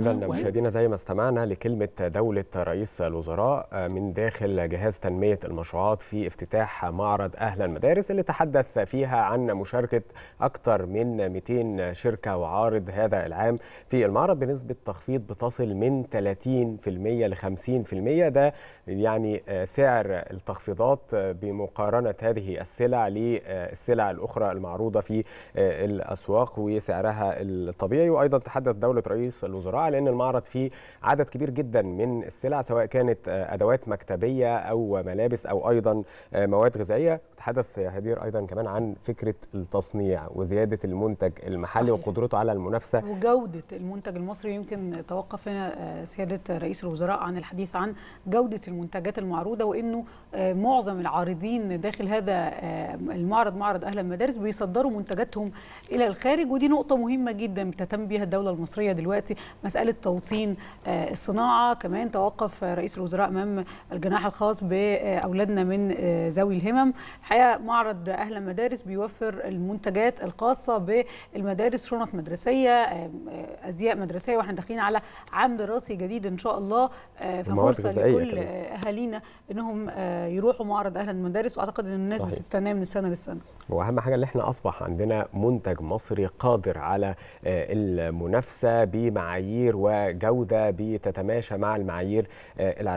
اذا آه، مشاهدينا زي ما استمعنا لكلمه دوله رئيس الوزراء آه، من داخل جهاز تنميه المشروعات في افتتاح معرض اهل المدارس اللي تحدث فيها عن مشاركه اكثر من 200 شركه وعارض هذا العام في المعرض بنسبه تخفيض بتصل من 30% ل 50% ده يعني آه، سعر التخفيضات بمقارنه هذه السلع للسلع الاخرى المعروضه في الاسواق وسعرها الطبيعي وايضا تحدث دوله رئيس الوزراء لأن المعرض فيه عدد كبير جدا من السلع سواء كانت آه، أدوات مكتبية أو ملابس أو أيضا آه، مواد غذائية تحدث يا هدير أيضا كمان عن فكرة التصنيع وزيادة المنتج المحلي صحيح. وقدرته على المنافسة وجودة المنتج المصري يمكن توقف هنا آه، سيادة رئيس الوزراء عن الحديث عن جودة المنتجات المعروضة وأنه معظم العارضين داخل هذا المعرض معرض أهل المدارس بيصدروا منتجاتهم إلى الخارج ودي نقطة مهمة جدا بتهتم بها الدولة المصرية دلوقتي مسألة مساله توطين آه، الصناعه كمان توقف رئيس الوزراء امام الجناح الخاص باولادنا من آه، ذوي الهمم الحقيقه معرض اهل المدارس بيوفر المنتجات الخاصه بالمدارس شنط مدرسيه آه، ازياء مدرسيه واحنا داخلين على عام دراسي جديد ان شاء الله ففرصه لكل اهالينا انهم يروحوا معرض اهل المدارس واعتقد ان الناس بتستناه من السنه للسنه واهم حاجه ان احنا اصبح عندنا منتج مصري قادر على المنافسه بمعايير وجوده بتتماشى مع المعايير آه، العالميه